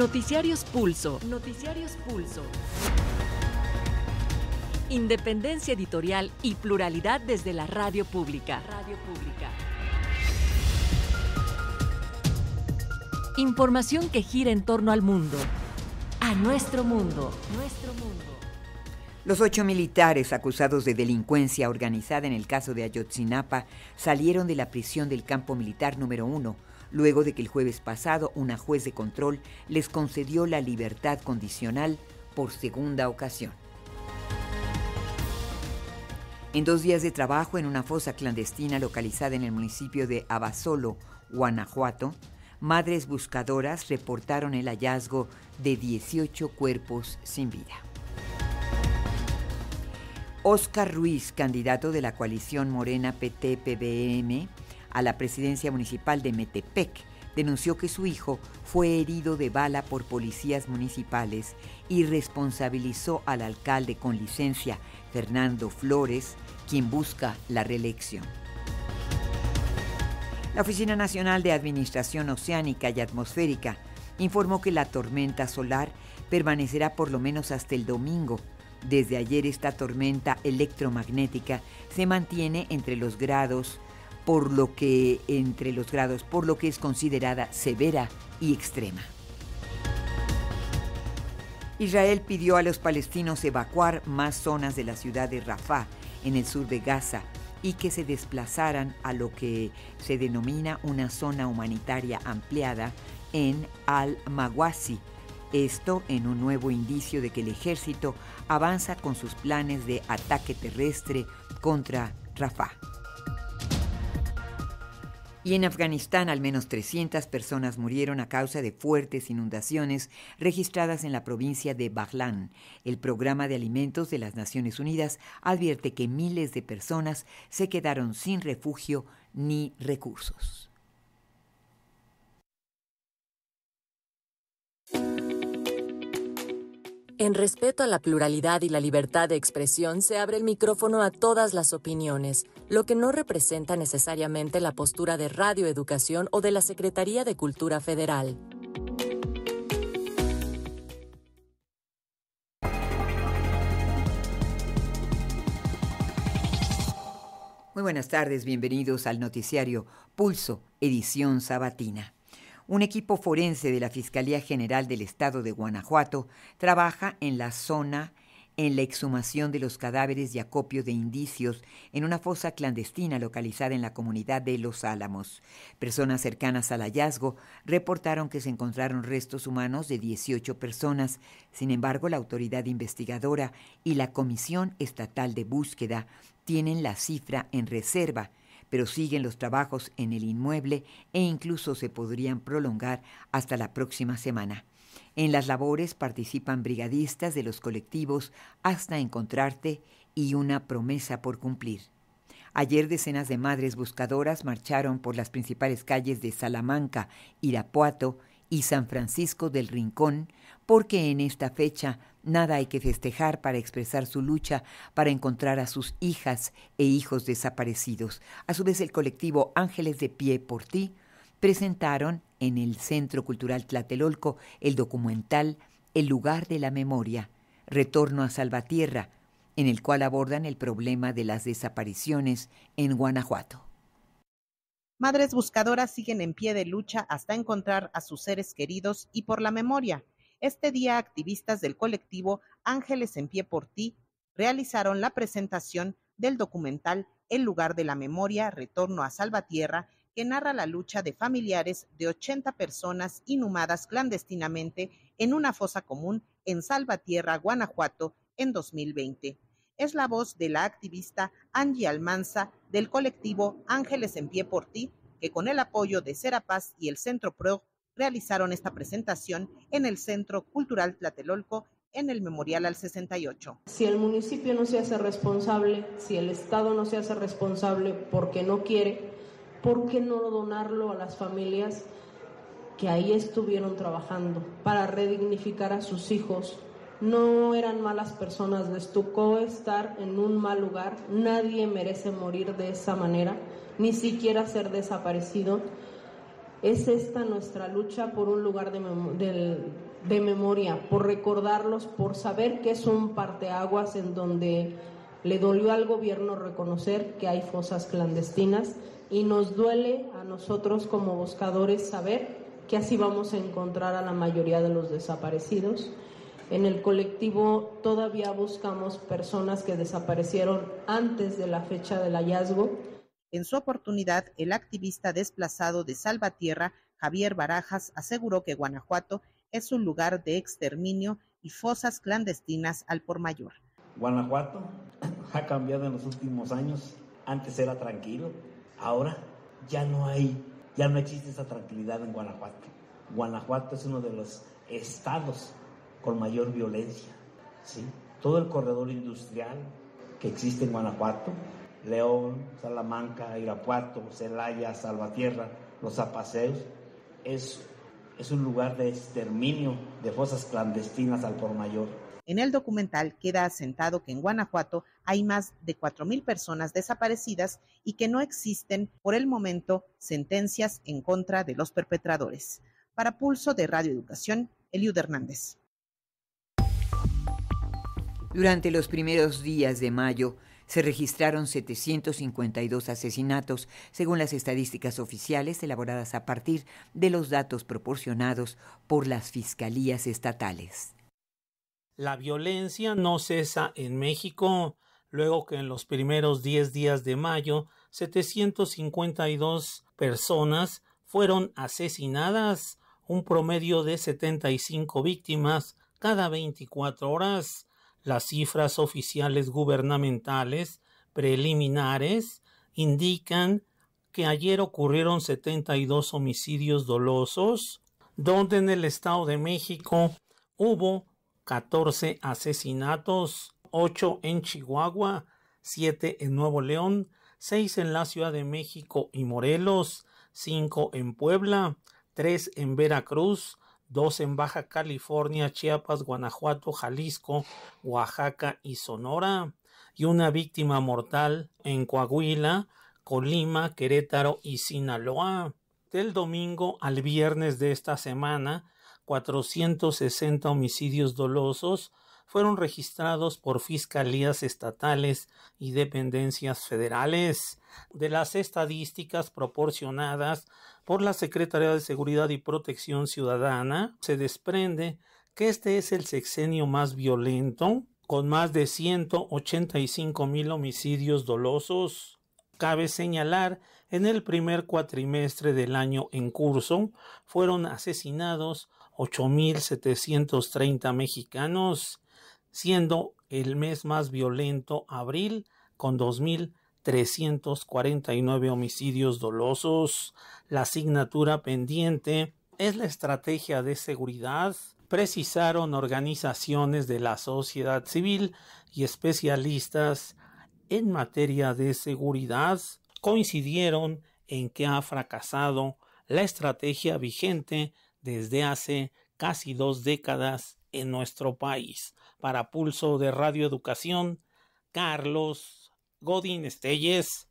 Noticiarios Pulso. Noticiarios Pulso. Independencia editorial y pluralidad desde la radio pública. Radio pública. Información que gira en torno al mundo. A nuestro mundo. Nuestro mundo. Los ocho militares acusados de delincuencia organizada en el caso de Ayotzinapa salieron de la prisión del campo militar número uno luego de que el jueves pasado una juez de control les concedió la libertad condicional por segunda ocasión. En dos días de trabajo en una fosa clandestina localizada en el municipio de Abasolo, Guanajuato, madres buscadoras reportaron el hallazgo de 18 cuerpos sin vida. Oscar Ruiz, candidato de la coalición Morena PT-PBM, a la presidencia municipal de Metepec, denunció que su hijo fue herido de bala por policías municipales y responsabilizó al alcalde con licencia, Fernando Flores, quien busca la reelección. La Oficina Nacional de Administración Oceánica y Atmosférica informó que la tormenta solar permanecerá por lo menos hasta el domingo. Desde ayer esta tormenta electromagnética se mantiene entre los grados por lo que entre los grados, por lo que es considerada severa y extrema. Israel pidió a los palestinos evacuar más zonas de la ciudad de Rafah, en el sur de Gaza, y que se desplazaran a lo que se denomina una zona humanitaria ampliada en Al-Mawasi. Esto en un nuevo indicio de que el ejército avanza con sus planes de ataque terrestre contra Rafah. Y en Afganistán al menos 300 personas murieron a causa de fuertes inundaciones registradas en la provincia de Baghlan. El Programa de Alimentos de las Naciones Unidas advierte que miles de personas se quedaron sin refugio ni recursos. En respeto a la pluralidad y la libertad de expresión se abre el micrófono a todas las opiniones lo que no representa necesariamente la postura de Radio Educación o de la Secretaría de Cultura Federal. Muy buenas tardes, bienvenidos al noticiario Pulso, edición sabatina. Un equipo forense de la Fiscalía General del Estado de Guanajuato trabaja en la zona en la exhumación de los cadáveres y acopio de indicios en una fosa clandestina localizada en la comunidad de Los Álamos. Personas cercanas al hallazgo reportaron que se encontraron restos humanos de 18 personas. Sin embargo, la autoridad investigadora y la Comisión Estatal de Búsqueda tienen la cifra en reserva pero siguen los trabajos en el inmueble e incluso se podrían prolongar hasta la próxima semana. En las labores participan brigadistas de los colectivos Hasta Encontrarte y Una Promesa por Cumplir. Ayer decenas de madres buscadoras marcharon por las principales calles de Salamanca, Irapuato y San Francisco del Rincón, porque en esta fecha nada hay que festejar para expresar su lucha para encontrar a sus hijas e hijos desaparecidos. A su vez, el colectivo Ángeles de Pie por Ti presentaron en el Centro Cultural Tlatelolco el documental El lugar de la memoria, Retorno a Salvatierra, en el cual abordan el problema de las desapariciones en Guanajuato. Madres buscadoras siguen en pie de lucha hasta encontrar a sus seres queridos y por la memoria. Este día activistas del colectivo Ángeles en pie por ti realizaron la presentación del documental El lugar de la memoria, Retorno a Salvatierra, que narra la lucha de familiares de 80 personas inhumadas clandestinamente en una fosa común en Salvatierra, Guanajuato, en 2020. Es la voz de la activista Angie Almanza del colectivo Ángeles en Pie por Ti, que con el apoyo de Serapaz y el Centro Pro realizaron esta presentación en el Centro Cultural Tlatelolco en el Memorial al 68. Si el municipio no se hace responsable, si el Estado no se hace responsable porque no quiere, ¿por qué no donarlo a las familias que ahí estuvieron trabajando para redignificar a sus hijos? No eran malas personas, les tocó estar en un mal lugar, nadie merece morir de esa manera, ni siquiera ser desaparecido. Es esta nuestra lucha por un lugar de, memoria, por recordarlos, por saber que es un parteaguas en donde le dolió al gobierno reconocer que hay fosas clandestinas, y nos duele a nosotros como buscadores saber que así vamos a encontrar a la mayoría de los desaparecidos. En el colectivo todavía buscamos personas que desaparecieron antes de la fecha del hallazgo. En su oportunidad, el activista desplazado de Salvatierra, Javier Barajas, aseguró que Guanajuato es un lugar de exterminio y fosas clandestinas al por mayor. Guanajuato ha cambiado en los últimos años. Antes era tranquilo, Ahora ya no hay, ya no existe esa tranquilidad en Guanajuato. Guanajuato es uno de los estados con mayor violencia. ¿sí? Todo el corredor industrial que existe en Guanajuato, León, Salamanca, Irapuato, Celaya, Salvatierra, los Zapaseos, es, es un lugar de exterminio de fosas clandestinas al por mayor. En el documental queda asentado que en Guanajuato hay más de 4.000 personas desaparecidas y que no existen por el momento sentencias en contra de los perpetradores. Para Pulso de Radio Educación, Eliud Hernández. Durante los primeros días de mayo se registraron 752 asesinatos, según las estadísticas oficiales elaboradas a partir de los datos proporcionados por las fiscalías estatales. La violencia no cesa en México, luego que en los primeros 10 días de mayo 752 personas fueron asesinadas, un promedio de 75 víctimas cada 24 horas. Las cifras oficiales gubernamentales preliminares indican que ayer ocurrieron 72 homicidios dolosos, donde en el Estado de México hubo 14 asesinatos, 8 en Chihuahua, 7 en Nuevo León, 6 en la Ciudad de México y Morelos, 5 en Puebla, 3 en Veracruz, 2 en Baja California, Chiapas, Guanajuato, Jalisco, Oaxaca y Sonora, y una víctima mortal en Coahuila, Colima, Querétaro y Sinaloa. Del domingo al viernes de esta semana 460 homicidios dolosos fueron registrados por fiscalías estatales y dependencias federales. De las estadísticas proporcionadas por la Secretaría de Seguridad y Protección Ciudadana, se desprende que este es el sexenio más violento, con más de 185 mil homicidios dolosos. Cabe señalar, en el primer cuatrimestre del año en curso fueron asesinados 8.730 mexicanos, siendo el mes más violento abril con 2.349 homicidios dolosos. La asignatura pendiente es la estrategia de seguridad, precisaron organizaciones de la sociedad civil y especialistas en materia de seguridad, coincidieron en que ha fracasado la estrategia vigente desde hace casi dos décadas en nuestro país. Para Pulso de Radio Educación, Carlos Godín Estelles.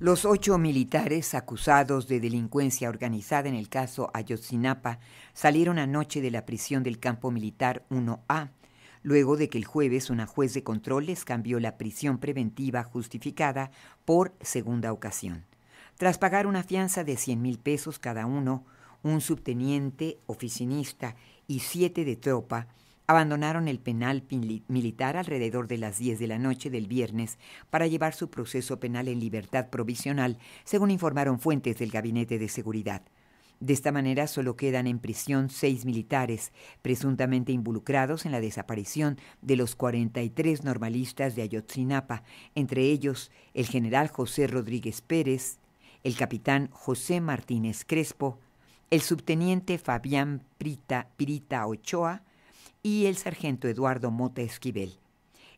Los ocho militares acusados de delincuencia organizada en el caso Ayotzinapa salieron anoche de la prisión del campo militar 1A, luego de que el jueves una juez de controles cambió la prisión preventiva justificada por segunda ocasión. Tras pagar una fianza de 100 mil pesos cada uno, un subteniente, oficinista y siete de tropa abandonaron el penal militar alrededor de las 10 de la noche del viernes para llevar su proceso penal en libertad provisional, según informaron fuentes del Gabinete de Seguridad. De esta manera solo quedan en prisión seis militares, presuntamente involucrados en la desaparición de los 43 normalistas de Ayotzinapa, entre ellos el general José Rodríguez Pérez, el capitán José Martínez Crespo, el subteniente Fabián Prita, Pirita Ochoa y el sargento Eduardo Mota Esquivel.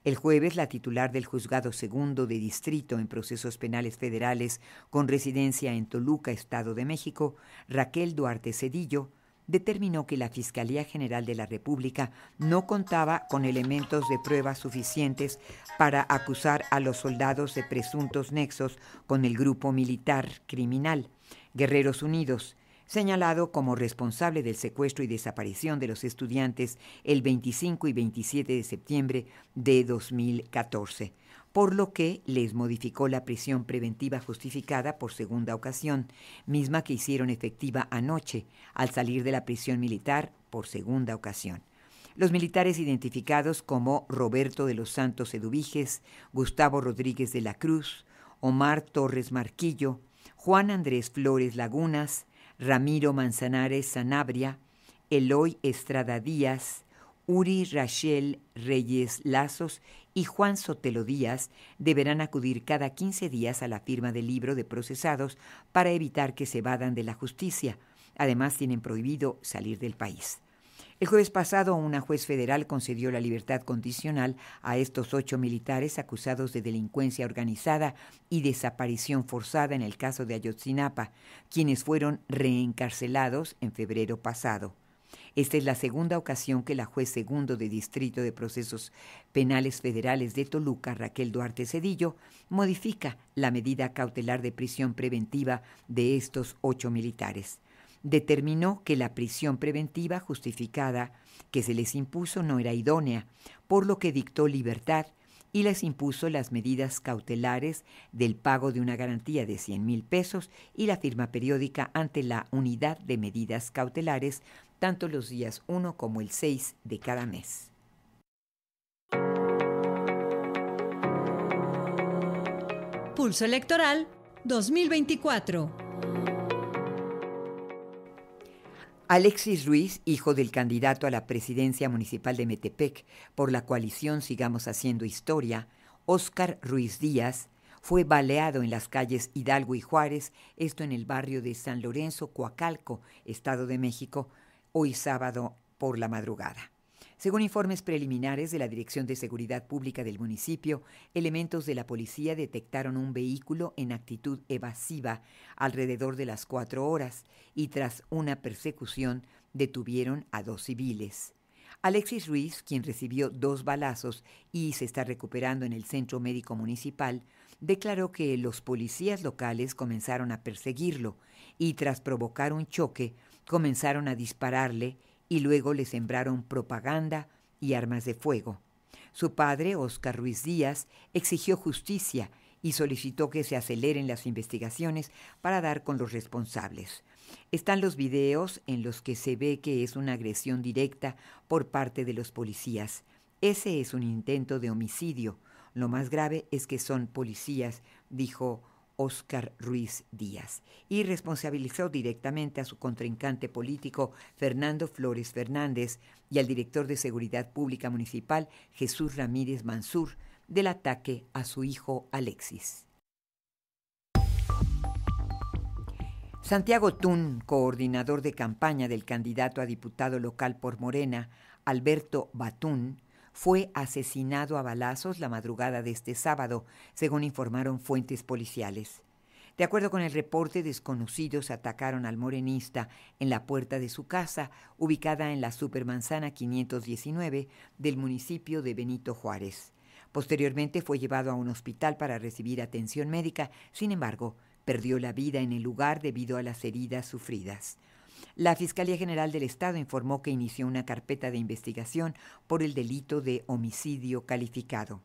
El jueves, la titular del Juzgado Segundo de Distrito en Procesos Penales Federales con residencia en Toluca, Estado de México, Raquel Duarte Cedillo, determinó que la Fiscalía General de la República no contaba con elementos de prueba suficientes para acusar a los soldados de presuntos nexos con el grupo militar criminal Guerreros Unidos, señalado como responsable del secuestro y desaparición de los estudiantes el 25 y 27 de septiembre de 2014, por lo que les modificó la prisión preventiva justificada por segunda ocasión, misma que hicieron efectiva anoche al salir de la prisión militar por segunda ocasión los militares identificados como Roberto de los Santos Eduviges, Gustavo Rodríguez de la Cruz, Omar Torres Marquillo, Juan Andrés Flores Lagunas, Ramiro Manzanares Sanabria, Eloy Estrada Díaz, Uri Rachel Reyes Lazos y Juan Sotelo Díaz deberán acudir cada 15 días a la firma del libro de procesados para evitar que se vadan de la justicia. Además, tienen prohibido salir del país. El jueves pasado, una juez federal concedió la libertad condicional a estos ocho militares acusados de delincuencia organizada y desaparición forzada en el caso de Ayotzinapa, quienes fueron reencarcelados en febrero pasado. Esta es la segunda ocasión que la juez segundo de Distrito de Procesos Penales Federales de Toluca, Raquel Duarte Cedillo, modifica la medida cautelar de prisión preventiva de estos ocho militares determinó que la prisión preventiva justificada que se les impuso no era idónea, por lo que dictó libertad y les impuso las medidas cautelares del pago de una garantía de 100 mil pesos y la firma periódica ante la unidad de medidas cautelares tanto los días 1 como el 6 de cada mes. Pulso Electoral 2024 Alexis Ruiz, hijo del candidato a la presidencia municipal de Metepec por la coalición Sigamos Haciendo Historia, Oscar Ruiz Díaz, fue baleado en las calles Hidalgo y Juárez, esto en el barrio de San Lorenzo, Coacalco, Estado de México, hoy sábado por la madrugada. Según informes preliminares de la Dirección de Seguridad Pública del municipio, elementos de la policía detectaron un vehículo en actitud evasiva alrededor de las cuatro horas y tras una persecución detuvieron a dos civiles. Alexis Ruiz, quien recibió dos balazos y se está recuperando en el centro médico municipal, declaró que los policías locales comenzaron a perseguirlo y tras provocar un choque comenzaron a dispararle y luego le sembraron propaganda y armas de fuego. Su padre, Oscar Ruiz Díaz, exigió justicia y solicitó que se aceleren las investigaciones para dar con los responsables. Están los videos en los que se ve que es una agresión directa por parte de los policías. Ese es un intento de homicidio. Lo más grave es que son policías, dijo Oscar Ruiz Díaz y responsabilizó directamente a su contrincante político Fernando Flores Fernández y al director de Seguridad Pública Municipal Jesús Ramírez Mansur del ataque a su hijo Alexis. Santiago Tun, coordinador de campaña del candidato a diputado local por Morena, Alberto Batún, fue asesinado a balazos la madrugada de este sábado, según informaron fuentes policiales. De acuerdo con el reporte, desconocidos atacaron al morenista en la puerta de su casa, ubicada en la Supermanzana 519 del municipio de Benito Juárez. Posteriormente fue llevado a un hospital para recibir atención médica, sin embargo, perdió la vida en el lugar debido a las heridas sufridas. La Fiscalía General del Estado informó que inició una carpeta de investigación por el delito de homicidio calificado.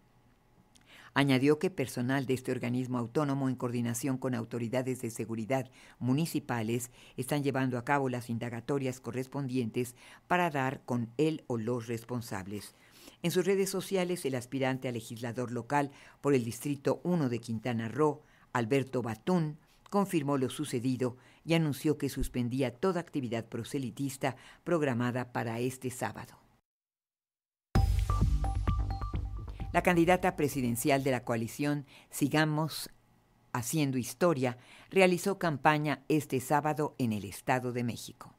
Añadió que personal de este organismo autónomo, en coordinación con autoridades de seguridad municipales, están llevando a cabo las indagatorias correspondientes para dar con él o los responsables. En sus redes sociales, el aspirante a legislador local por el Distrito 1 de Quintana Roo, Alberto Batún, confirmó lo sucedido y anunció que suspendía toda actividad proselitista programada para este sábado. La candidata presidencial de la coalición Sigamos Haciendo Historia realizó campaña este sábado en el Estado de México.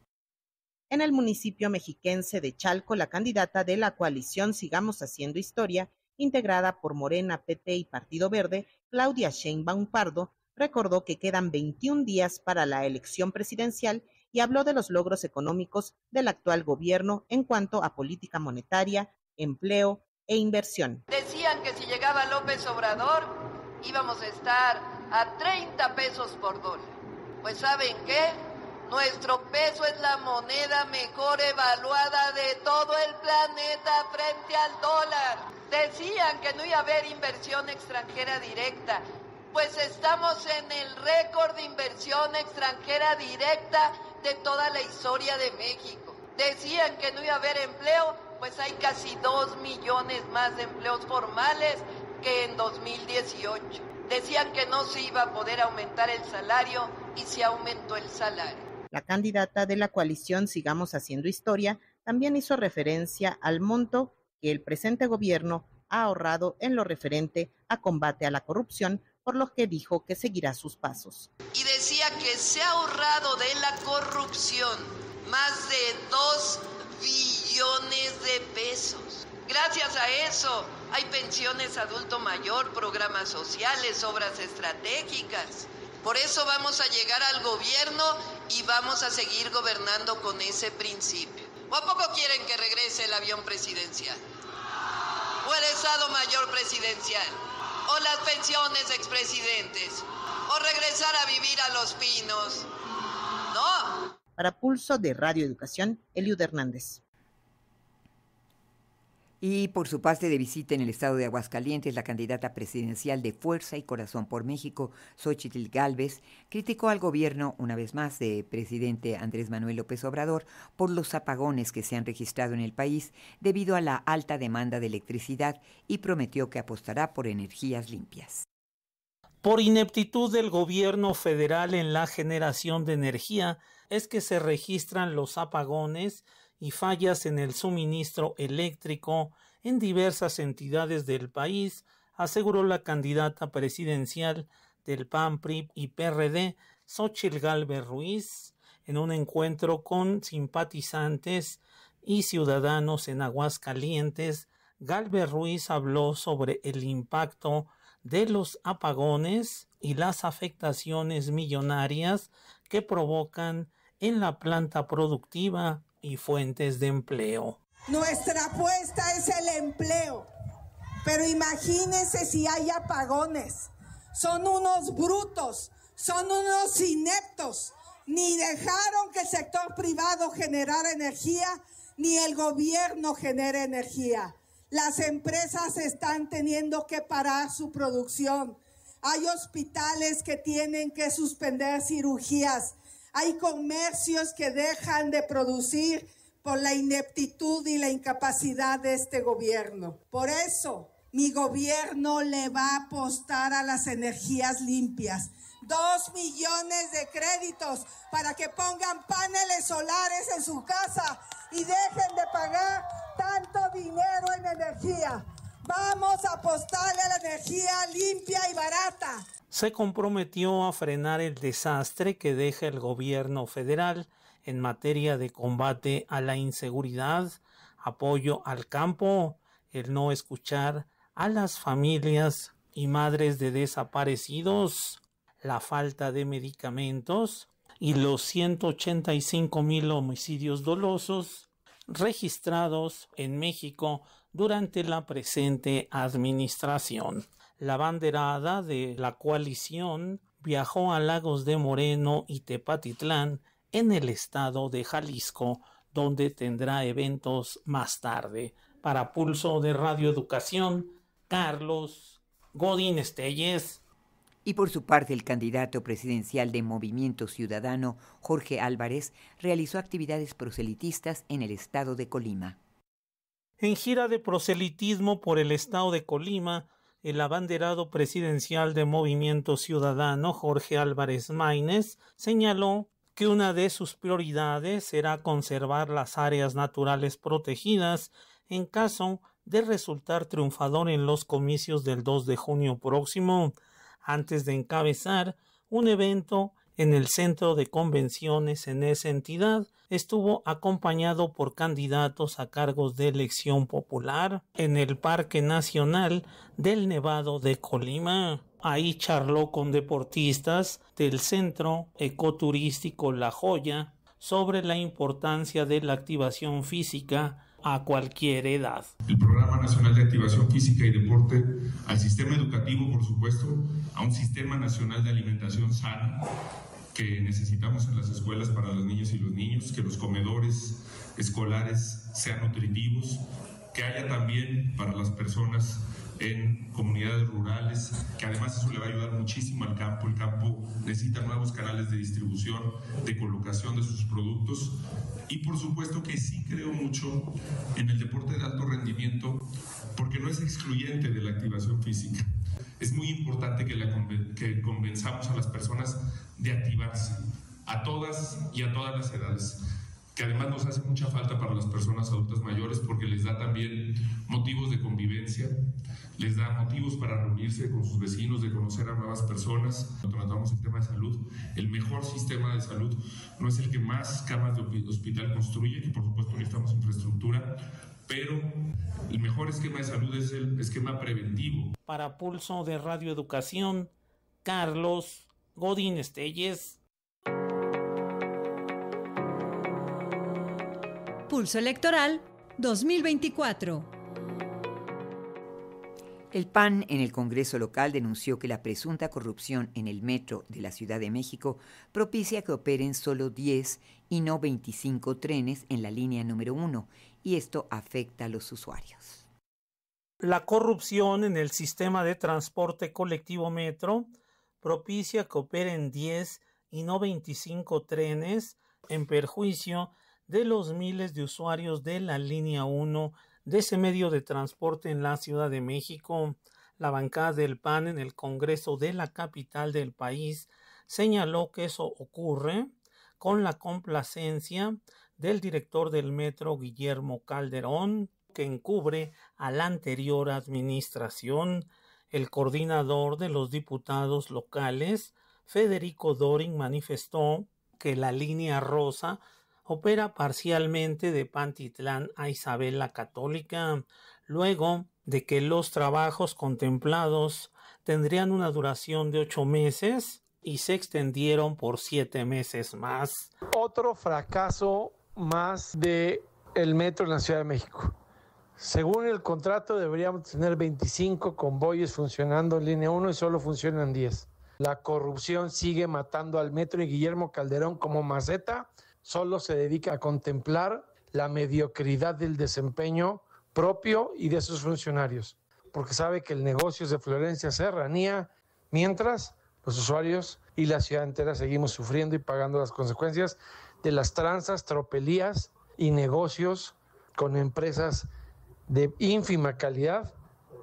En el municipio mexiquense de Chalco, la candidata de la coalición Sigamos Haciendo Historia, integrada por Morena, PT y Partido Verde, Claudia Sheinbaum Pardo, recordó que quedan 21 días para la elección presidencial y habló de los logros económicos del actual gobierno en cuanto a política monetaria, empleo e inversión. Decían que si llegaba López Obrador íbamos a estar a 30 pesos por dólar. Pues saben qué, nuestro peso es la moneda mejor evaluada de todo el planeta frente al dólar. Decían que no iba a haber inversión extranjera directa pues estamos en el récord de inversión extranjera directa de toda la historia de México. Decían que no iba a haber empleo, pues hay casi dos millones más de empleos formales que en 2018. Decían que no se iba a poder aumentar el salario y se aumentó el salario. La candidata de la coalición Sigamos Haciendo Historia también hizo referencia al monto que el presente gobierno ha ahorrado en lo referente a combate a la corrupción por lo que dijo que seguirá sus pasos. Y decía que se ha ahorrado de la corrupción más de 2 billones de pesos. Gracias a eso hay pensiones adulto mayor, programas sociales, obras estratégicas. Por eso vamos a llegar al gobierno y vamos a seguir gobernando con ese principio. ¿O a poco quieren que regrese el avión presidencial? ¿O el Estado Mayor Presidencial? o las pensiones expresidentes, o regresar a vivir a Los Pinos. No. Para Pulso de Radio Educación, Eliud Hernández. Y por su parte de visita en el estado de Aguascalientes, la candidata presidencial de Fuerza y Corazón por México, Xochitl Gálvez, criticó al gobierno, una vez más, de presidente Andrés Manuel López Obrador por los apagones que se han registrado en el país debido a la alta demanda de electricidad y prometió que apostará por energías limpias. Por ineptitud del gobierno federal en la generación de energía es que se registran los apagones y fallas en el suministro eléctrico en diversas entidades del país, aseguró la candidata presidencial del PAN, PRI y PRD, Xochitl Galvez Ruiz, en un encuentro con simpatizantes y ciudadanos en Aguascalientes, Galvez Ruiz habló sobre el impacto de los apagones y las afectaciones millonarias que provocan en la planta productiva y fuentes de empleo. Nuestra apuesta es el empleo, pero imagínense si hay apagones. Son unos brutos, son unos ineptos. Ni dejaron que el sector privado generara energía, ni el gobierno genere energía. Las empresas están teniendo que parar su producción. Hay hospitales que tienen que suspender cirugías. Hay comercios que dejan de producir por la ineptitud y la incapacidad de este gobierno. Por eso, mi gobierno le va a apostar a las energías limpias. Dos millones de créditos para que pongan paneles solares en su casa y dejen de pagar tanto dinero en energía. Vamos a apostarle a la energía limpia y barata. Se comprometió a frenar el desastre que deja el gobierno federal en materia de combate a la inseguridad, apoyo al campo, el no escuchar a las familias y madres de desaparecidos, la falta de medicamentos y los 185 mil homicidios dolosos registrados en México durante la presente administración. La banderada de la coalición viajó a Lagos de Moreno y Tepatitlán en el estado de Jalisco, donde tendrá eventos más tarde. Para Pulso de Radio Educación, Carlos Godín Estelles. Y por su parte, el candidato presidencial de Movimiento Ciudadano, Jorge Álvarez, realizó actividades proselitistas en el estado de Colima. En gira de proselitismo por el estado de Colima, el abanderado presidencial de Movimiento Ciudadano, Jorge Álvarez Maínez, señaló que una de sus prioridades será conservar las áreas naturales protegidas en caso de resultar triunfador en los comicios del 2 de junio próximo, antes de encabezar un evento en el centro de convenciones en esa entidad, estuvo acompañado por candidatos a cargos de elección popular en el Parque Nacional del Nevado de Colima. Ahí charló con deportistas del Centro Ecoturístico La Joya sobre la importancia de la activación física a cualquier edad. El Programa Nacional de Activación Física y Deporte al sistema educativo, por supuesto, a un sistema nacional de alimentación sana que necesitamos en las escuelas para los niños y los niños, que los comedores escolares sean nutritivos, que haya también para las personas en comunidades rurales, que además eso le va a ayudar muchísimo al campo. El campo necesita nuevos canales de distribución, de colocación de sus productos. Y por supuesto que sí creo mucho en el deporte de alto rendimiento, porque no es excluyente de la activación física. Es muy importante que, la que convenzamos a las personas de activarse, a todas y a todas las edades que además nos hace mucha falta para las personas adultas mayores porque les da también motivos de convivencia, les da motivos para reunirse con sus vecinos, de conocer a nuevas personas. Cuando tratamos el tema de salud, el mejor sistema de salud no es el que más camas de hospital construye, que por supuesto necesitamos infraestructura, pero el mejor esquema de salud es el esquema preventivo. Para Pulso de Radio Educación, Carlos Godín Estelles. Electoral 2024. El PAN en el Congreso local denunció que la presunta corrupción en el metro de la Ciudad de México propicia que operen solo 10 y no 25 trenes en la línea número 1 y esto afecta a los usuarios. La corrupción en el sistema de transporte colectivo metro propicia que operen 10 y no 25 trenes en perjuicio de los miles de usuarios de la línea 1 de ese medio de transporte en la Ciudad de México. La bancada del PAN en el Congreso de la capital del país señaló que eso ocurre con la complacencia del director del metro Guillermo Calderón, que encubre a la anterior administración. El coordinador de los diputados locales, Federico Doring, manifestó que la línea rosa opera parcialmente de Pantitlán a Isabel la Católica, luego de que los trabajos contemplados tendrían una duración de ocho meses y se extendieron por siete meses más. Otro fracaso más de el metro en la Ciudad de México. Según el contrato deberíamos tener 25 convoyes funcionando en línea 1 y solo funcionan 10. La corrupción sigue matando al metro y Guillermo Calderón como maceta solo se dedica a contemplar la mediocridad del desempeño propio y de sus funcionarios, porque sabe que el negocio es de Florencia Serranía, mientras los usuarios y la ciudad entera seguimos sufriendo y pagando las consecuencias de las tranzas, tropelías y negocios con empresas de ínfima calidad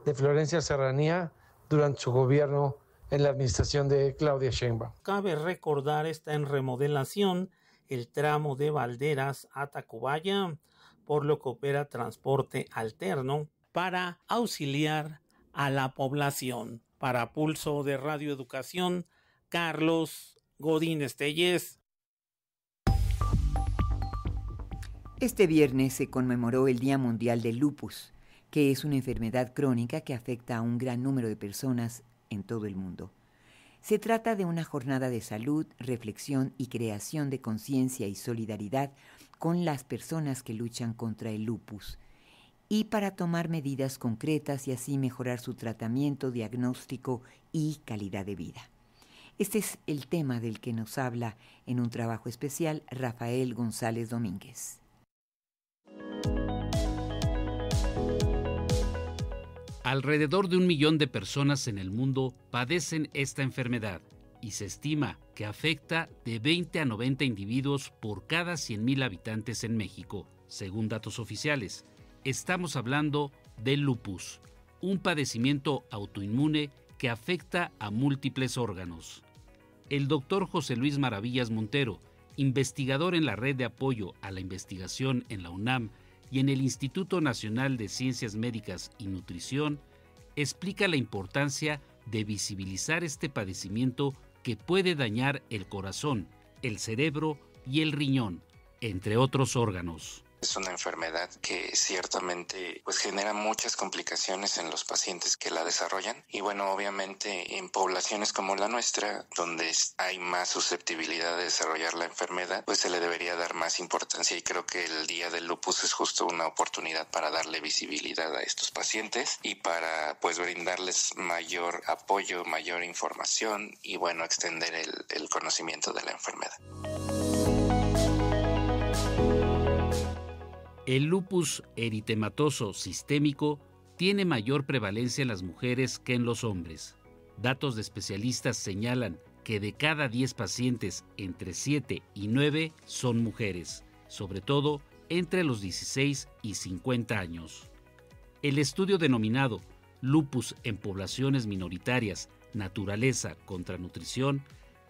de Florencia Serranía durante su gobierno en la administración de Claudia Sheinbaum. Cabe recordar esta en remodelación el tramo de Valderas a Tacubaya, por lo que opera transporte alterno para auxiliar a la población. Para Pulso de Radio Educación, Carlos Godín Estelles. Este viernes se conmemoró el Día Mundial del Lupus, que es una enfermedad crónica que afecta a un gran número de personas en todo el mundo. Se trata de una jornada de salud, reflexión y creación de conciencia y solidaridad con las personas que luchan contra el lupus y para tomar medidas concretas y así mejorar su tratamiento, diagnóstico y calidad de vida. Este es el tema del que nos habla en un trabajo especial Rafael González Domínguez. Alrededor de un millón de personas en el mundo padecen esta enfermedad y se estima que afecta de 20 a 90 individuos por cada 100.000 habitantes en México, según datos oficiales. Estamos hablando del lupus, un padecimiento autoinmune que afecta a múltiples órganos. El doctor José Luis Maravillas Montero, investigador en la Red de Apoyo a la Investigación en la UNAM y en el Instituto Nacional de Ciencias Médicas y Nutrición explica la importancia de visibilizar este padecimiento que puede dañar el corazón, el cerebro y el riñón, entre otros órganos. Es una enfermedad que ciertamente pues genera muchas complicaciones en los pacientes que la desarrollan y bueno, obviamente en poblaciones como la nuestra, donde hay más susceptibilidad de desarrollar la enfermedad, pues se le debería dar más importancia y creo que el Día del Lupus es justo una oportunidad para darle visibilidad a estos pacientes y para pues brindarles mayor apoyo, mayor información y bueno, extender el, el conocimiento de la enfermedad. El lupus eritematoso sistémico tiene mayor prevalencia en las mujeres que en los hombres. Datos de especialistas señalan que de cada 10 pacientes entre 7 y 9 son mujeres, sobre todo entre los 16 y 50 años. El estudio denominado Lupus en poblaciones minoritarias, naturaleza contra nutrición,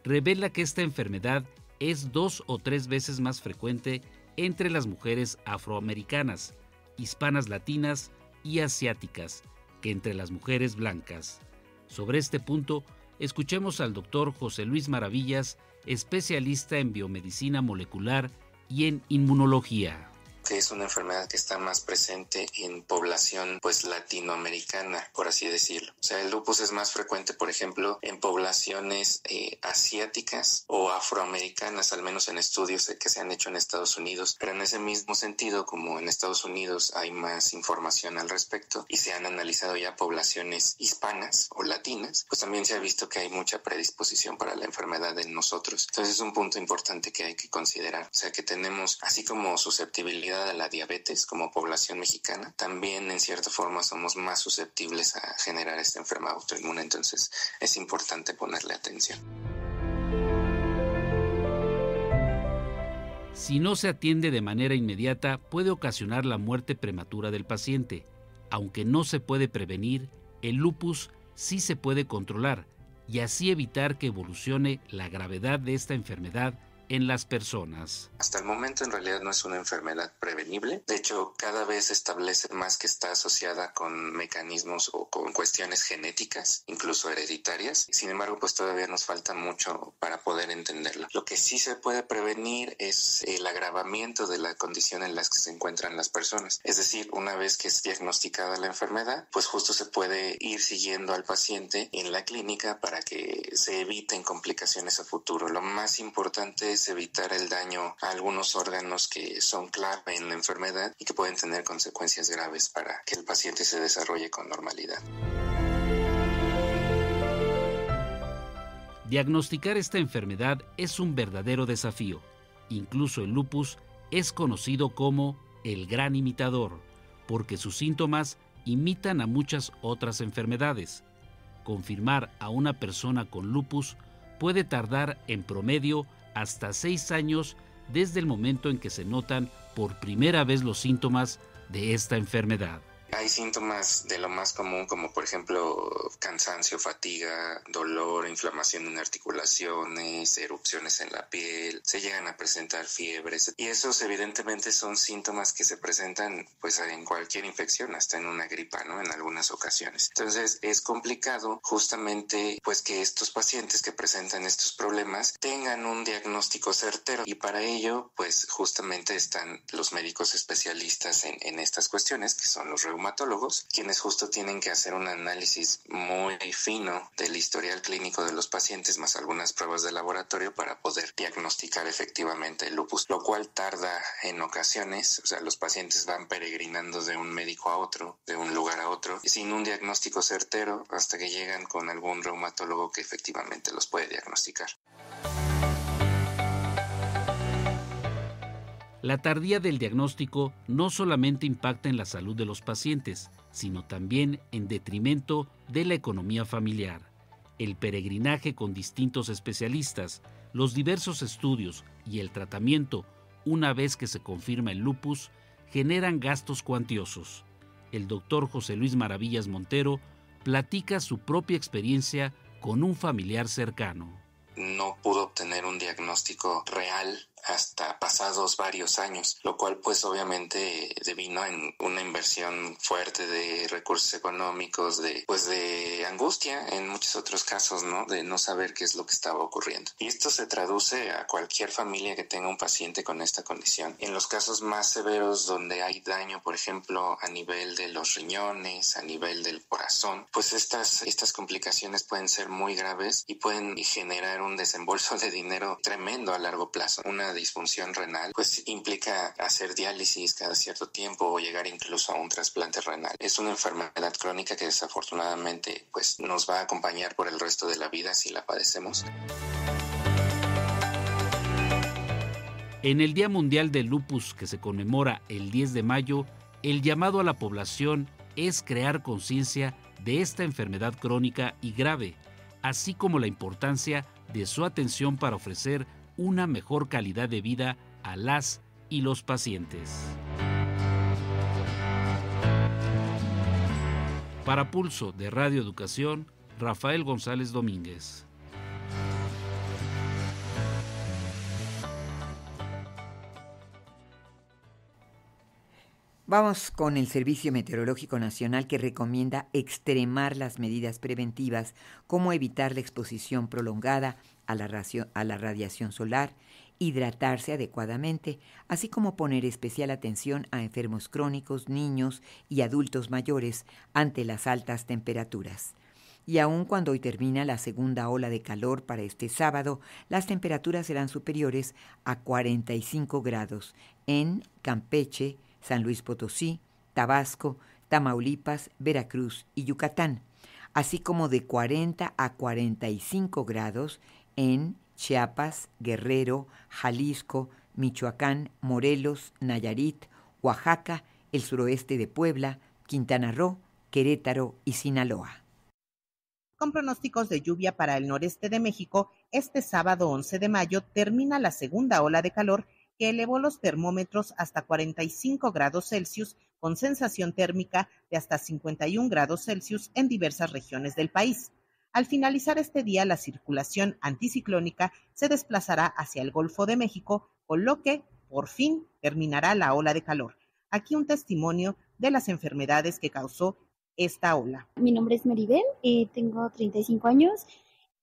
revela que esta enfermedad es dos o tres veces más frecuente entre las mujeres afroamericanas, hispanas latinas y asiáticas que entre las mujeres blancas. Sobre este punto, escuchemos al doctor José Luis Maravillas, especialista en biomedicina molecular y en inmunología que es una enfermedad que está más presente en población pues latinoamericana, por así decirlo. O sea, el lupus es más frecuente, por ejemplo, en poblaciones eh, asiáticas o afroamericanas, al menos en estudios que se han hecho en Estados Unidos. Pero en ese mismo sentido, como en Estados Unidos hay más información al respecto y se han analizado ya poblaciones hispanas o latinas, pues también se ha visto que hay mucha predisposición para la enfermedad en nosotros. Entonces es un punto importante que hay que considerar. O sea, que tenemos, así como susceptibilidad de la diabetes como población mexicana, también en cierta forma somos más susceptibles a generar esta enfermedad autoinmune, entonces es importante ponerle atención. Si no se atiende de manera inmediata, puede ocasionar la muerte prematura del paciente. Aunque no se puede prevenir, el lupus sí se puede controlar y así evitar que evolucione la gravedad de esta enfermedad en las personas. Hasta el momento en realidad no es una enfermedad prevenible. De hecho, cada vez se establece más que está asociada con mecanismos o con cuestiones genéticas, incluso hereditarias. Sin embargo, pues todavía nos falta mucho para poder entenderlo. Lo que sí se puede prevenir es el agravamiento de la condición en la que se encuentran las personas. Es decir, una vez que es diagnosticada la enfermedad, pues justo se puede ir siguiendo al paciente en la clínica para que se eviten complicaciones a futuro. Lo más importante es evitar el daño a algunos órganos que son clave en la enfermedad y que pueden tener consecuencias graves para que el paciente se desarrolle con normalidad. Diagnosticar esta enfermedad es un verdadero desafío. Incluso el lupus es conocido como el gran imitador, porque sus síntomas imitan a muchas otras enfermedades. Confirmar a una persona con lupus puede tardar en promedio hasta seis años desde el momento en que se notan por primera vez los síntomas de esta enfermedad. Hay síntomas de lo más común, como por ejemplo cansancio, fatiga, dolor, inflamación en articulaciones, erupciones en la piel, se llegan a presentar fiebres y esos evidentemente son síntomas que se presentan pues en cualquier infección, hasta en una gripa, ¿no? En algunas ocasiones. Entonces es complicado justamente pues que estos pacientes que presentan estos problemas tengan un diagnóstico certero y para ello pues justamente están los médicos especialistas en, en estas cuestiones que son los reguladores reumatólogos, quienes justo tienen que hacer un análisis muy fino del historial clínico de los pacientes, más algunas pruebas de laboratorio para poder diagnosticar efectivamente el lupus, lo cual tarda en ocasiones, o sea, los pacientes van peregrinando de un médico a otro, de un lugar a otro, y sin un diagnóstico certero hasta que llegan con algún reumatólogo que efectivamente los puede diagnosticar. La tardía del diagnóstico no solamente impacta en la salud de los pacientes, sino también en detrimento de la economía familiar. El peregrinaje con distintos especialistas, los diversos estudios y el tratamiento, una vez que se confirma el lupus, generan gastos cuantiosos. El doctor José Luis Maravillas Montero platica su propia experiencia con un familiar cercano no pudo obtener un diagnóstico real hasta pasados varios años, lo cual pues obviamente devino en una inversión fuerte de recursos económicos, de pues de angustia en muchos otros casos, ¿no? De no saber qué es lo que estaba ocurriendo. Y esto se traduce a cualquier familia que tenga un paciente con esta condición. En los casos más severos donde hay daño, por ejemplo, a nivel de los riñones, a nivel del corazón, pues estas, estas complicaciones pueden ser muy graves y pueden generar un desembolso de dinero tremendo a largo plazo. Una disfunción renal, pues implica hacer diálisis cada cierto tiempo o llegar incluso a un trasplante renal. Es una enfermedad crónica que desafortunadamente pues nos va a acompañar por el resto de la vida si la padecemos. En el Día Mundial del Lupus que se conmemora el 10 de mayo, el llamado a la población es crear conciencia de esta enfermedad crónica y grave, así como la importancia de su atención para ofrecer una mejor calidad de vida a las y los pacientes. Para Pulso de Radio Educación, Rafael González Domínguez. Vamos con el Servicio Meteorológico Nacional que recomienda extremar las medidas preventivas como evitar la exposición prolongada a la, radiación solar, hidratarse adecuadamente, así como poner especial atención a enfermos crónicos, niños y adultos mayores ante las altas temperaturas. Y aun cuando hoy termina la segunda ola de calor para este sábado, las temperaturas serán superiores a 45 grados en Campeche, San Luis Potosí, Tabasco, Tamaulipas, Veracruz y Yucatán, así como de 40 a 45 grados en Chiapas, Guerrero, Jalisco, Michoacán, Morelos, Nayarit, Oaxaca, el suroeste de Puebla, Quintana Roo, Querétaro y Sinaloa. Con pronósticos de lluvia para el noreste de México, este sábado 11 de mayo termina la segunda ola de calor que elevó los termómetros hasta 45 grados Celsius con sensación térmica de hasta 51 grados Celsius en diversas regiones del país. Al finalizar este día, la circulación anticiclónica se desplazará hacia el Golfo de México, con lo que, por fin, terminará la ola de calor. Aquí un testimonio de las enfermedades que causó esta ola. Mi nombre es Maribel, eh, tengo 35 años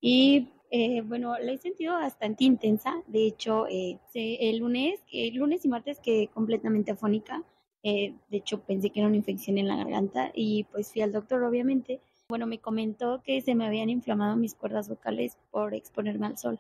y eh, bueno, la he sentido bastante intensa. De hecho, eh, el lunes, el lunes y martes quedé completamente afónica. Eh, de hecho, pensé que era una infección en la garganta y pues fui al doctor, obviamente. Bueno, me comentó que se me habían inflamado mis cuerdas vocales por exponerme al sol.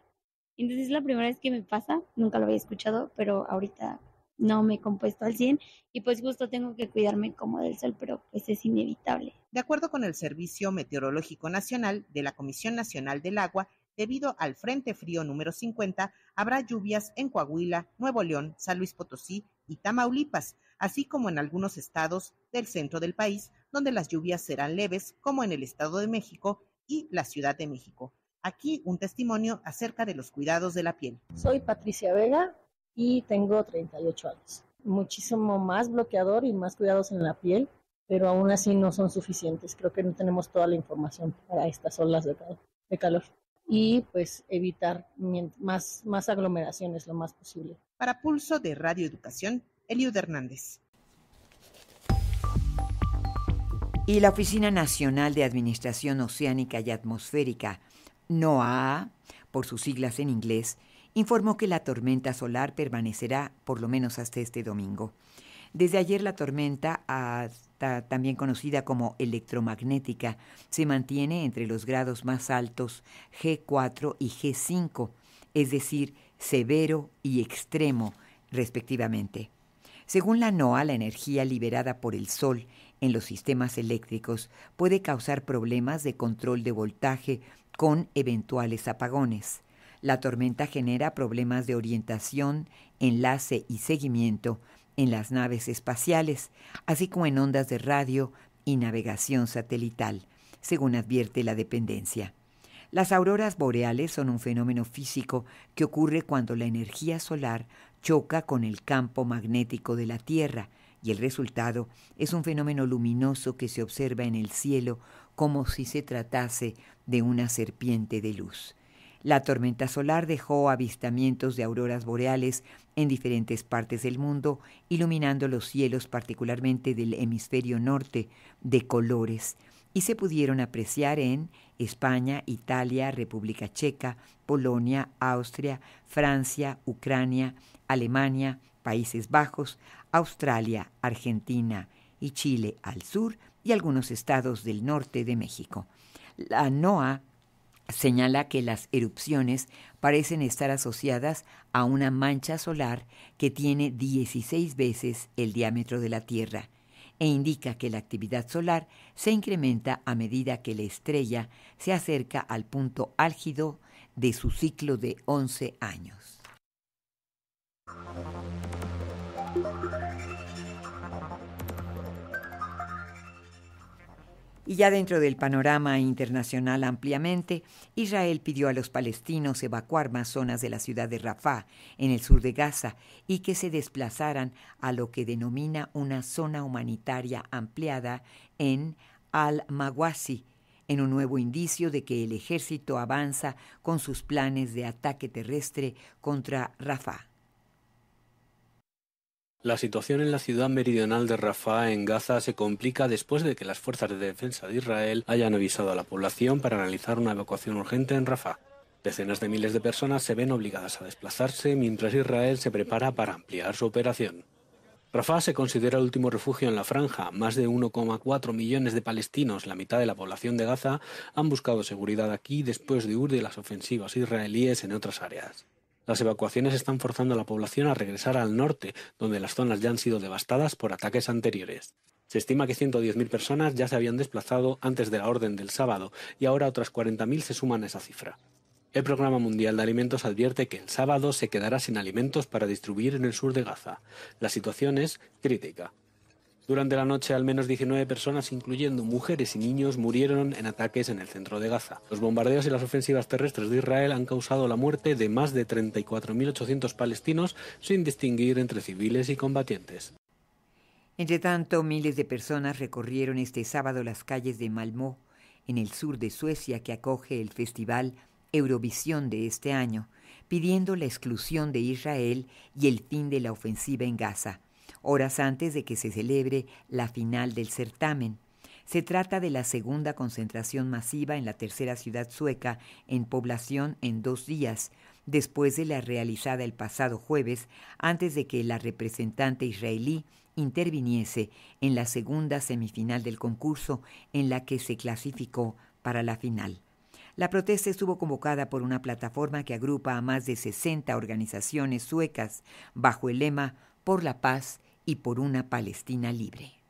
Entonces es la primera vez que me pasa, nunca lo había escuchado, pero ahorita no me he compuesto al 100 y pues justo tengo que cuidarme como del sol, pero pues es inevitable. De acuerdo con el Servicio Meteorológico Nacional de la Comisión Nacional del Agua, Debido al Frente Frío número 50, habrá lluvias en Coahuila, Nuevo León, San Luis Potosí y Tamaulipas, así como en algunos estados del centro del país, donde las lluvias serán leves, como en el Estado de México y la Ciudad de México. Aquí un testimonio acerca de los cuidados de la piel. Soy Patricia Vega y tengo 38 años. Muchísimo más bloqueador y más cuidados en la piel, pero aún así no son suficientes. Creo que no tenemos toda la información para estas olas de calor y pues evitar más, más aglomeraciones lo más posible. Para Pulso de Radio Educación, Eliud Hernández. Y la Oficina Nacional de Administración Oceánica y Atmosférica, NOAA, por sus siglas en inglés, informó que la tormenta solar permanecerá por lo menos hasta este domingo. Desde ayer la tormenta ha también conocida como electromagnética, se mantiene entre los grados más altos G4 y G5, es decir, severo y extremo, respectivamente. Según la NOAA, la energía liberada por el Sol en los sistemas eléctricos puede causar problemas de control de voltaje con eventuales apagones. La tormenta genera problemas de orientación, enlace y seguimiento, en las naves espaciales, así como en ondas de radio y navegación satelital, según advierte la dependencia. Las auroras boreales son un fenómeno físico que ocurre cuando la energía solar choca con el campo magnético de la Tierra, y el resultado es un fenómeno luminoso que se observa en el cielo como si se tratase de una serpiente de luz. La tormenta solar dejó avistamientos de auroras boreales en diferentes partes del mundo, iluminando los cielos particularmente del hemisferio norte de colores, y se pudieron apreciar en España, Italia, República Checa, Polonia, Austria, Francia, Ucrania, Alemania, Países Bajos, Australia, Argentina y Chile al sur y algunos estados del norte de México. La NOAA señala que las erupciones parecen estar asociadas a una mancha solar que tiene 16 veces el diámetro de la Tierra e indica que la actividad solar se incrementa a medida que la estrella se acerca al punto álgido de su ciclo de 11 años. Y ya dentro del panorama internacional ampliamente, Israel pidió a los palestinos evacuar más zonas de la ciudad de Rafah, en el sur de Gaza, y que se desplazaran a lo que denomina una zona humanitaria ampliada en Al-Mawasi, en un nuevo indicio de que el ejército avanza con sus planes de ataque terrestre contra Rafah. La situación en la ciudad meridional de Rafah, en Gaza, se complica después de que las fuerzas de defensa de Israel hayan avisado a la población para realizar una evacuación urgente en Rafah. Decenas de miles de personas se ven obligadas a desplazarse mientras Israel se prepara para ampliar su operación. Rafah se considera el último refugio en la franja. Más de 1,4 millones de palestinos, la mitad de la población de Gaza, han buscado seguridad aquí después de huir de las ofensivas israelíes en otras áreas. Las evacuaciones están forzando a la población a regresar al norte, donde las zonas ya han sido devastadas por ataques anteriores. Se estima que 110.000 personas ya se habían desplazado antes de la orden del sábado y ahora otras 40.000 se suman a esa cifra. El Programa Mundial de Alimentos advierte que el sábado se quedará sin alimentos para distribuir en el sur de Gaza. La situación es crítica. Durante la noche, al menos 19 personas, incluyendo mujeres y niños, murieron en ataques en el centro de Gaza. Los bombardeos y las ofensivas terrestres de Israel han causado la muerte de más de 34.800 palestinos, sin distinguir entre civiles y combatientes. Entre tanto, miles de personas recorrieron este sábado las calles de Malmö, en el sur de Suecia, que acoge el festival Eurovisión de este año, pidiendo la exclusión de Israel y el fin de la ofensiva en Gaza horas antes de que se celebre la final del certamen. Se trata de la segunda concentración masiva en la tercera ciudad sueca en población en dos días, después de la realizada el pasado jueves, antes de que la representante israelí interviniese en la segunda semifinal del concurso en la que se clasificó para la final. La protesta estuvo convocada por una plataforma que agrupa a más de 60 organizaciones suecas bajo el lema Por la paz y por una Palestina libre.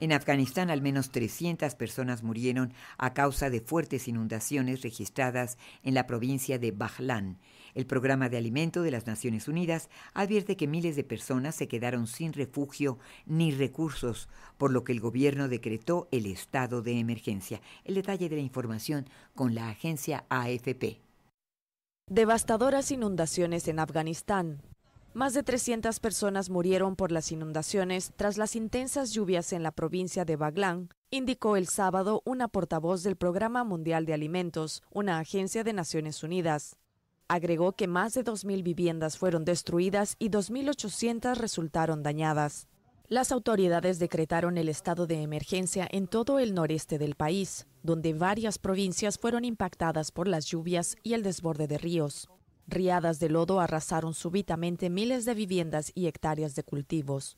En Afganistán al menos 300 personas murieron a causa de fuertes inundaciones registradas en la provincia de Baghlan. El Programa de Alimento de las Naciones Unidas advierte que miles de personas se quedaron sin refugio ni recursos, por lo que el gobierno decretó el estado de emergencia. El detalle de la información con la agencia AFP. Devastadoras inundaciones en Afganistán. Más de 300 personas murieron por las inundaciones tras las intensas lluvias en la provincia de Baglán, indicó el sábado una portavoz del Programa Mundial de Alimentos, una agencia de Naciones Unidas. Agregó que más de 2.000 viviendas fueron destruidas y 2.800 resultaron dañadas. Las autoridades decretaron el estado de emergencia en todo el noreste del país, donde varias provincias fueron impactadas por las lluvias y el desborde de ríos. Riadas de lodo arrasaron súbitamente miles de viviendas y hectáreas de cultivos.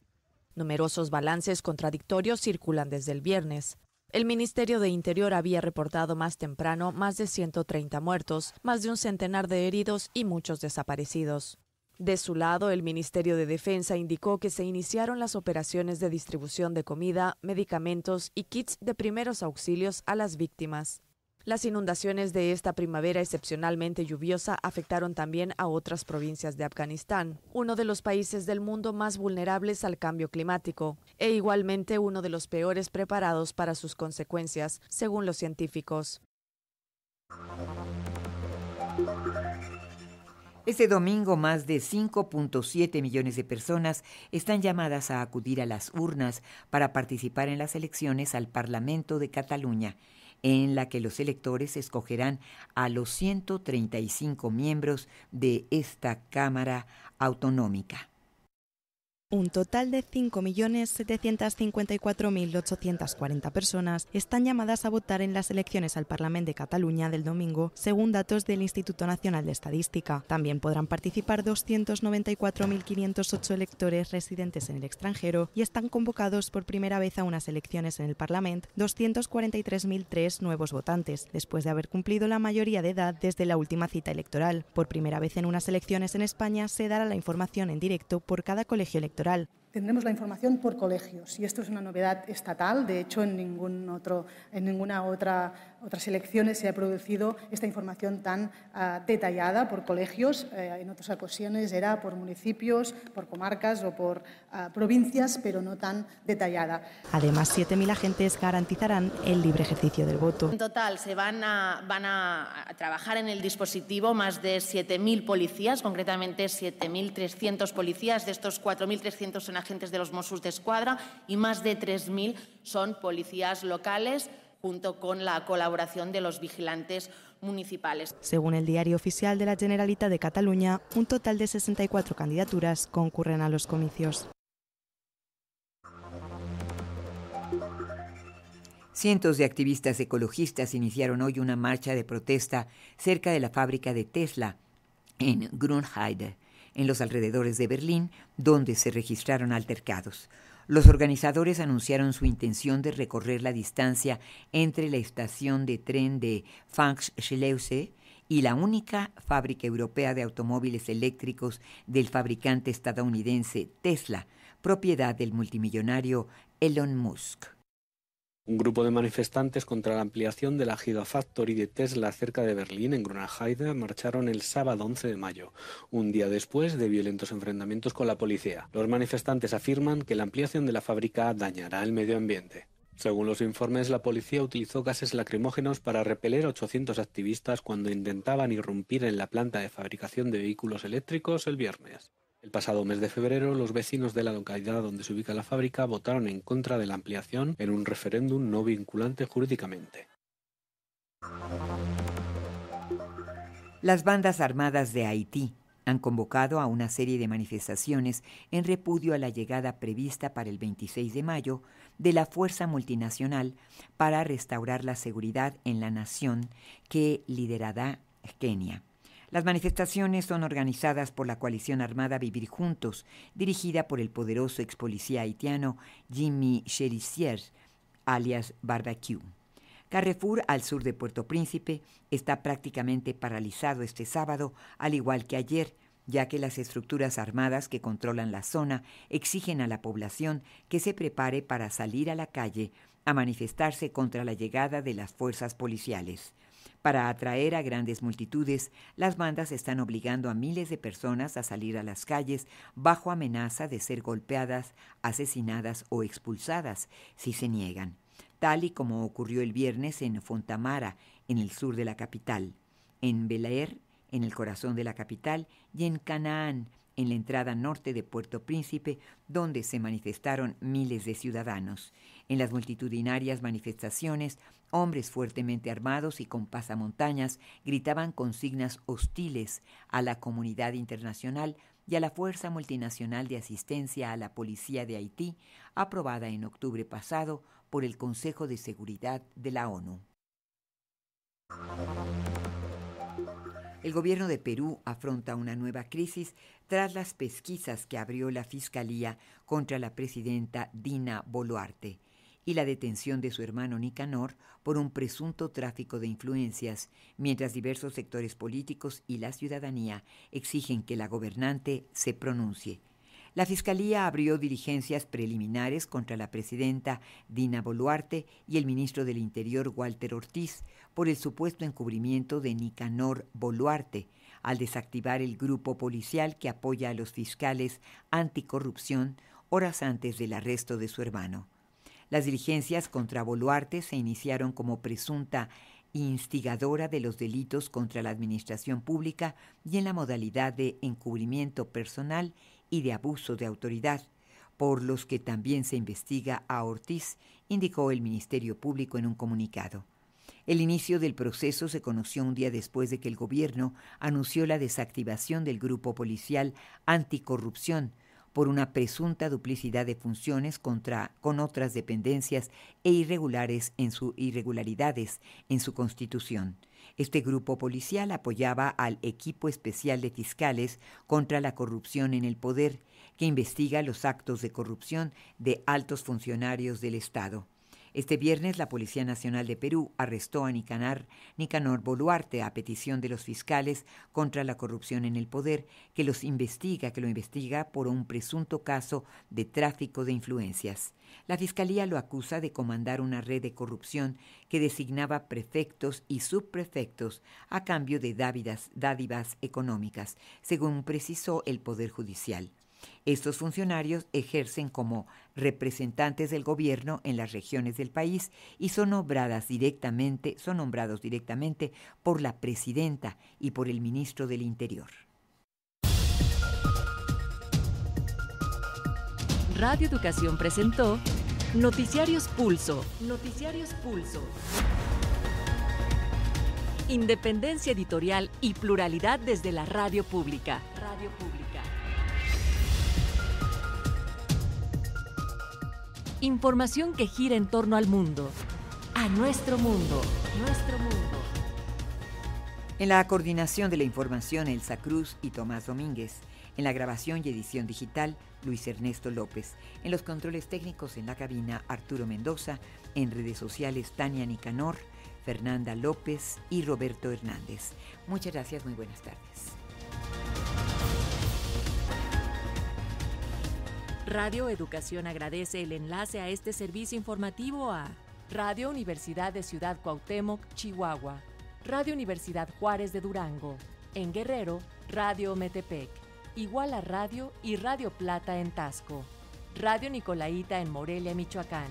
Numerosos balances contradictorios circulan desde el viernes. El Ministerio de Interior había reportado más temprano más de 130 muertos, más de un centenar de heridos y muchos desaparecidos. De su lado, el Ministerio de Defensa indicó que se iniciaron las operaciones de distribución de comida, medicamentos y kits de primeros auxilios a las víctimas. Las inundaciones de esta primavera excepcionalmente lluviosa afectaron también a otras provincias de Afganistán, uno de los países del mundo más vulnerables al cambio climático, e igualmente uno de los peores preparados para sus consecuencias, según los científicos. Este domingo más de 5.7 millones de personas están llamadas a acudir a las urnas para participar en las elecciones al Parlamento de Cataluña, en la que los electores escogerán a los 135 miembros de esta Cámara Autonómica. Un total de 5.754.840 personas están llamadas a votar en las elecciones al Parlamento de Cataluña del domingo, según datos del Instituto Nacional de Estadística. También podrán participar 294.508 electores residentes en el extranjero y están convocados por primera vez a unas elecciones en el Parlamento 243.003 nuevos votantes, después de haber cumplido la mayoría de edad desde la última cita electoral. Por primera vez en unas elecciones en España se dará la información en directo por cada colegio electoral Tendremos la información por colegios y esto es una novedad estatal, de hecho en, ningún otro, en ninguna otra otras elecciones se ha producido esta información tan ah, detallada por colegios, eh, en otras ocasiones era por municipios, por comarcas o por ah, provincias, pero no tan detallada. Además, 7.000 agentes garantizarán el libre ejercicio del voto. En total, se van a, van a trabajar en el dispositivo más de 7.000 policías, concretamente 7.300 policías. De estos, 4.300 son agentes de los Mossos de Escuadra y más de 3.000 son policías locales junto con la colaboración de los vigilantes municipales. Según el diario oficial de la Generalitat de Cataluña, un total de 64 candidaturas concurren a los comicios. Cientos de activistas ecologistas iniciaron hoy una marcha de protesta cerca de la fábrica de Tesla en Grunheide, en los alrededores de Berlín, donde se registraron altercados. Los organizadores anunciaron su intención de recorrer la distancia entre la estación de tren de Fax-Schleuse y la única fábrica europea de automóviles eléctricos del fabricante estadounidense Tesla, propiedad del multimillonario Elon Musk. Un grupo de manifestantes contra la ampliación de la Gigafactory de Tesla cerca de Berlín, en Grunheide, marcharon el sábado 11 de mayo, un día después de violentos enfrentamientos con la policía. Los manifestantes afirman que la ampliación de la fábrica dañará el medio ambiente. Según los informes, la policía utilizó gases lacrimógenos para repeler 800 activistas cuando intentaban irrumpir en la planta de fabricación de vehículos eléctricos el viernes. El pasado mes de febrero, los vecinos de la localidad donde se ubica la fábrica votaron en contra de la ampliación en un referéndum no vinculante jurídicamente. Las bandas armadas de Haití han convocado a una serie de manifestaciones en repudio a la llegada prevista para el 26 de mayo de la fuerza multinacional para restaurar la seguridad en la nación que liderará Kenia. Las manifestaciones son organizadas por la coalición armada Vivir Juntos, dirigida por el poderoso ex haitiano Jimmy Cherissier, alias Barbecue. Carrefour, al sur de Puerto Príncipe, está prácticamente paralizado este sábado, al igual que ayer, ya que las estructuras armadas que controlan la zona exigen a la población que se prepare para salir a la calle a manifestarse contra la llegada de las fuerzas policiales. Para atraer a grandes multitudes, las bandas están obligando a miles de personas a salir a las calles bajo amenaza de ser golpeadas, asesinadas o expulsadas si se niegan, tal y como ocurrió el viernes en Fontamara, en el sur de la capital, en Belair, en el corazón de la capital, y en Canaán, en la entrada norte de Puerto Príncipe, donde se manifestaron miles de ciudadanos. En las multitudinarias manifestaciones, hombres fuertemente armados y con pasamontañas gritaban consignas hostiles a la comunidad internacional y a la Fuerza Multinacional de Asistencia a la Policía de Haití, aprobada en octubre pasado por el Consejo de Seguridad de la ONU. El gobierno de Perú afronta una nueva crisis tras las pesquisas que abrió la Fiscalía contra la presidenta Dina Boluarte y la detención de su hermano Nicanor por un presunto tráfico de influencias, mientras diversos sectores políticos y la ciudadanía exigen que la gobernante se pronuncie. La Fiscalía abrió diligencias preliminares contra la presidenta Dina Boluarte y el ministro del Interior Walter Ortiz por el supuesto encubrimiento de Nicanor Boluarte al desactivar el grupo policial que apoya a los fiscales anticorrupción horas antes del arresto de su hermano. Las diligencias contra Boluarte se iniciaron como presunta instigadora de los delitos contra la administración pública y en la modalidad de encubrimiento personal y de abuso de autoridad, por los que también se investiga a Ortiz, indicó el Ministerio Público en un comunicado. El inicio del proceso se conoció un día después de que el gobierno anunció la desactivación del grupo policial anticorrupción, por una presunta duplicidad de funciones contra, con otras dependencias e irregulares en su, irregularidades en su constitución. Este grupo policial apoyaba al equipo especial de fiscales contra la corrupción en el poder, que investiga los actos de corrupción de altos funcionarios del Estado. Este viernes la Policía Nacional de Perú arrestó a Nicanar, Nicanor Boluarte a petición de los fiscales contra la corrupción en el poder, que los investiga, que lo investiga por un presunto caso de tráfico de influencias. La fiscalía lo acusa de comandar una red de corrupción que designaba prefectos y subprefectos a cambio de dádivas económicas, según precisó el Poder Judicial. Estos funcionarios ejercen como representantes del gobierno en las regiones del país y son nombradas directamente, son nombrados directamente por la presidenta y por el ministro del Interior. Radio Educación presentó Noticiarios Pulso. Noticiarios Pulso. Independencia editorial y pluralidad desde la radio pública. Radio pública. Información que gira en torno al mundo, a nuestro mundo, nuestro mundo. En la coordinación de la información Elsa Cruz y Tomás Domínguez. En la grabación y edición digital, Luis Ernesto López. En los controles técnicos en la cabina, Arturo Mendoza. En redes sociales, Tania Nicanor, Fernanda López y Roberto Hernández. Muchas gracias, muy buenas tardes. Radio Educación agradece el enlace a este servicio informativo a Radio Universidad de Ciudad Cuauhtémoc, Chihuahua, Radio Universidad Juárez de Durango, en Guerrero, Radio Metepec, Iguala Radio y Radio Plata en Tasco, Radio Nicolaita en Morelia, Michoacán,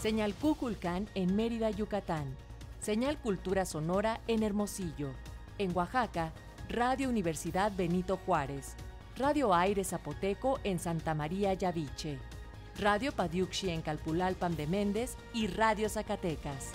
Señal Cuculcán en Mérida, Yucatán, Señal Cultura Sonora en Hermosillo, en Oaxaca, Radio Universidad Benito Juárez, Radio Aire Zapoteco en Santa María Yaviche, Radio Padiuxi en Calpulalpan de Méndez y Radio Zacatecas.